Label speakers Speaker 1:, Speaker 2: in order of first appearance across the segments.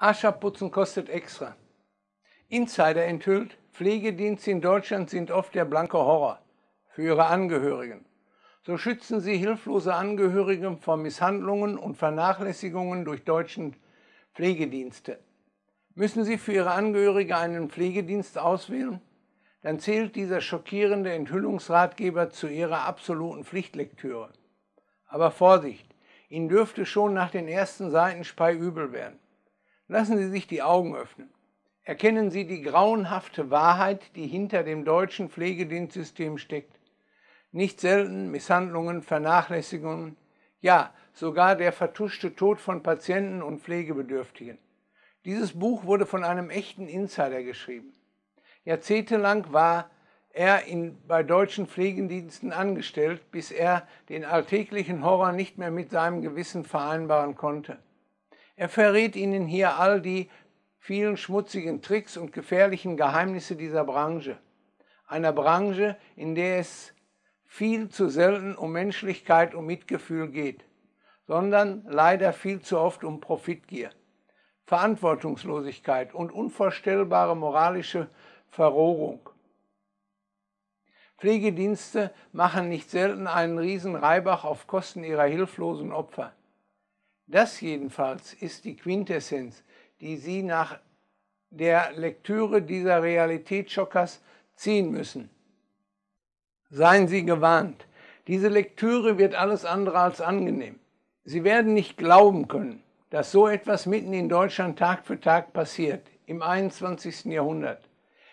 Speaker 1: Ascherputzen kostet extra. Insider enthüllt, Pflegedienste in Deutschland sind oft der blanke Horror für ihre Angehörigen. So schützen sie hilflose Angehörige vor Misshandlungen und Vernachlässigungen durch deutschen Pflegedienste. Müssen sie für ihre Angehörige einen Pflegedienst auswählen? Dann zählt dieser schockierende Enthüllungsratgeber zu ihrer absoluten Pflichtlektüre. Aber Vorsicht, Ihnen dürfte schon nach den ersten Seiten Spei übel werden. Lassen Sie sich die Augen öffnen. Erkennen Sie die grauenhafte Wahrheit, die hinter dem deutschen Pflegedienstsystem steckt. Nicht selten Misshandlungen, Vernachlässigungen, ja, sogar der vertuschte Tod von Patienten und Pflegebedürftigen. Dieses Buch wurde von einem echten Insider geschrieben. Jahrzehntelang war er in, bei deutschen Pflegediensten angestellt, bis er den alltäglichen Horror nicht mehr mit seinem Gewissen vereinbaren konnte. Er verrät Ihnen hier all die vielen schmutzigen Tricks und gefährlichen Geheimnisse dieser Branche. Einer Branche, in der es viel zu selten um Menschlichkeit und Mitgefühl geht, sondern leider viel zu oft um Profitgier. Verantwortungslosigkeit und unvorstellbare moralische Verrohrung. Pflegedienste machen nicht selten einen Riesenreibach auf Kosten ihrer hilflosen Opfer. Das jedenfalls ist die Quintessenz, die Sie nach der Lektüre dieser Realitätsschockers ziehen müssen. Seien Sie gewarnt, diese Lektüre wird alles andere als angenehm. Sie werden nicht glauben können, dass so etwas mitten in Deutschland Tag für Tag passiert, im 21. Jahrhundert.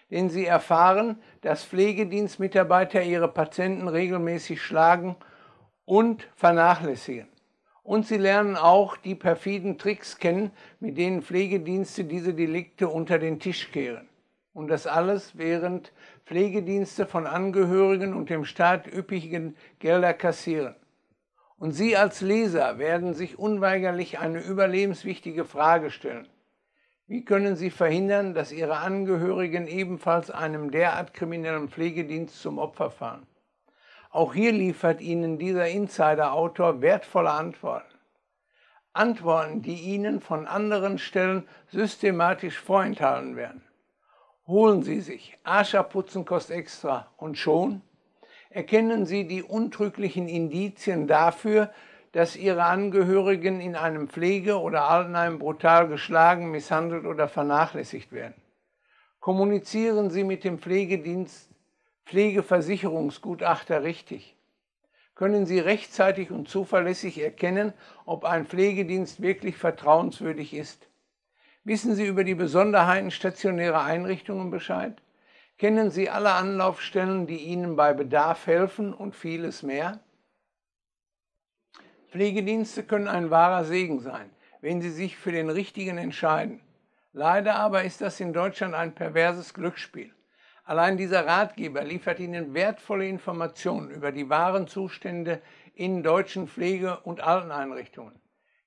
Speaker 1: Denn Sie erfahren, dass Pflegedienstmitarbeiter ihre Patienten regelmäßig schlagen und vernachlässigen. Und sie lernen auch die perfiden Tricks kennen, mit denen Pflegedienste diese Delikte unter den Tisch kehren. Und das alles, während Pflegedienste von Angehörigen und dem Staat üppigen Gelder kassieren. Und Sie als Leser werden sich unweigerlich eine überlebenswichtige Frage stellen. Wie können Sie verhindern, dass Ihre Angehörigen ebenfalls einem derart kriminellen Pflegedienst zum Opfer fahren? Auch hier liefert Ihnen dieser Insider-Autor wertvolle Antworten. Antworten, die Ihnen von anderen Stellen systematisch vorenthalten werden. Holen Sie sich, Arscherputzen kostet extra und schon erkennen Sie die untrüglichen Indizien dafür, dass Ihre Angehörigen in einem Pflege- oder Altenheim brutal geschlagen, misshandelt oder vernachlässigt werden. Kommunizieren Sie mit dem Pflegedienst Pflegeversicherungsgutachter richtig? Können Sie rechtzeitig und zuverlässig erkennen, ob ein Pflegedienst wirklich vertrauenswürdig ist? Wissen Sie über die Besonderheiten stationärer Einrichtungen Bescheid? Kennen Sie alle Anlaufstellen, die Ihnen bei Bedarf helfen und vieles mehr? Pflegedienste können ein wahrer Segen sein, wenn sie sich für den richtigen entscheiden. Leider aber ist das in Deutschland ein perverses Glücksspiel. Allein dieser Ratgeber liefert Ihnen wertvolle Informationen über die wahren Zustände in deutschen Pflege- und Alteneinrichtungen.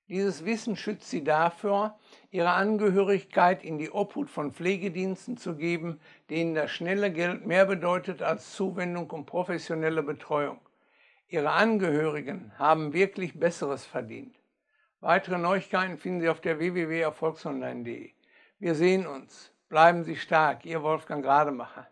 Speaker 1: Dieses Wissen schützt Sie davor, Ihre Angehörigkeit in die Obhut von Pflegediensten zu geben, denen das schnelle Geld mehr bedeutet als Zuwendung und professionelle Betreuung. Ihre Angehörigen haben wirklich Besseres verdient. Weitere Neuigkeiten finden Sie auf der www.erfolgsonline.de. Wir sehen uns. Bleiben Sie stark, Ihr Wolfgang Rademacher.